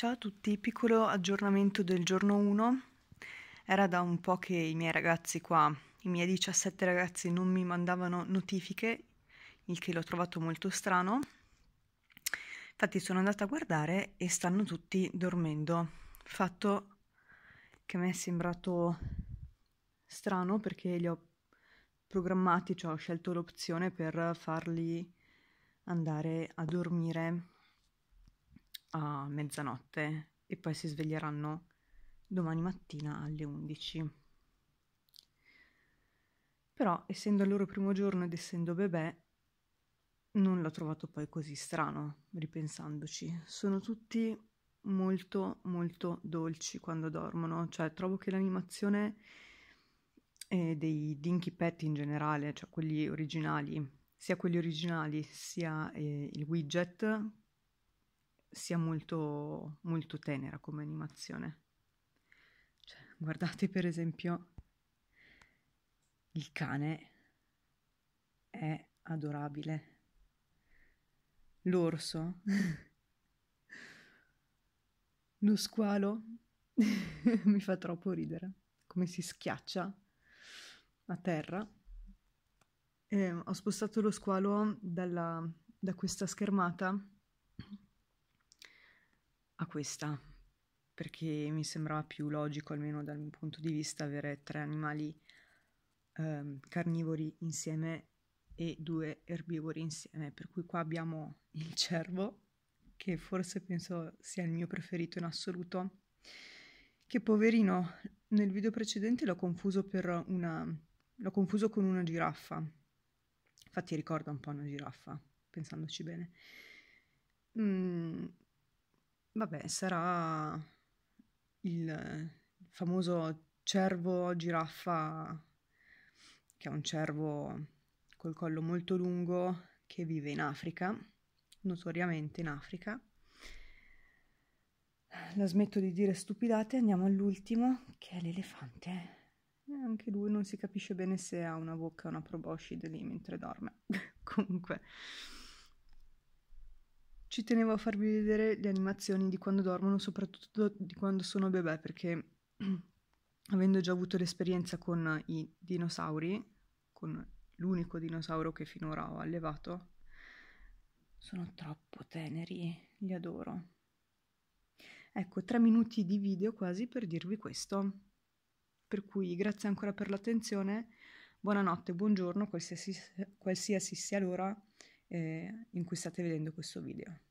Ciao a tutti, piccolo aggiornamento del giorno 1. Era da un po' che i miei ragazzi qua, i miei 17 ragazzi non mi mandavano notifiche, il che l'ho trovato molto strano. Infatti sono andata a guardare e stanno tutti dormendo. Fatto che mi è sembrato strano perché li ho programmati, cioè ho scelto l'opzione per farli andare a dormire a mezzanotte e poi si sveglieranno domani mattina alle 11. Però, essendo il loro primo giorno ed essendo bebè, non l'ho trovato poi così strano, ripensandoci. Sono tutti molto, molto dolci quando dormono, cioè trovo che l'animazione eh, dei Dinky Pet in generale, cioè quelli originali, sia quelli originali sia eh, il widget, sia molto, molto tenera come animazione. Cioè, guardate per esempio il cane è adorabile. L'orso. Lo squalo mi fa troppo ridere come si schiaccia a terra. Eh, ho spostato lo squalo dalla, da questa schermata questa, perché mi sembrava più logico, almeno dal mio punto di vista, avere tre animali eh, carnivori insieme e due erbivori insieme. Per cui qua abbiamo il cervo, che forse penso sia il mio preferito in assoluto, che poverino nel video precedente l'ho confuso, una, l'ho confuso con una giraffa. Infatti ricorda un po' una giraffa, pensandoci bene. Mm, Vabbè, sarà il famoso cervo giraffa, che è un cervo col collo molto lungo che vive in Africa, notoriamente in Africa. La smetto di dire stupidate, andiamo all'ultimo, che è l'elefante. E eh, anche lui non si capisce bene se ha una bocca o una proboscide lì mentre dorme. Comunque. Ci tenevo a farvi vedere le animazioni di quando dormono, soprattutto di quando sono bebè, perché avendo già avuto l'esperienza con i dinosauri, con l'unico dinosauro che finora ho allevato, sono troppo teneri, li adoro. Ecco, tre minuti di video quasi per dirvi questo. Per cui grazie ancora per l'attenzione, buonanotte, buongiorno, qualsiasi, qualsiasi sia l'ora eh, in cui state vedendo questo video.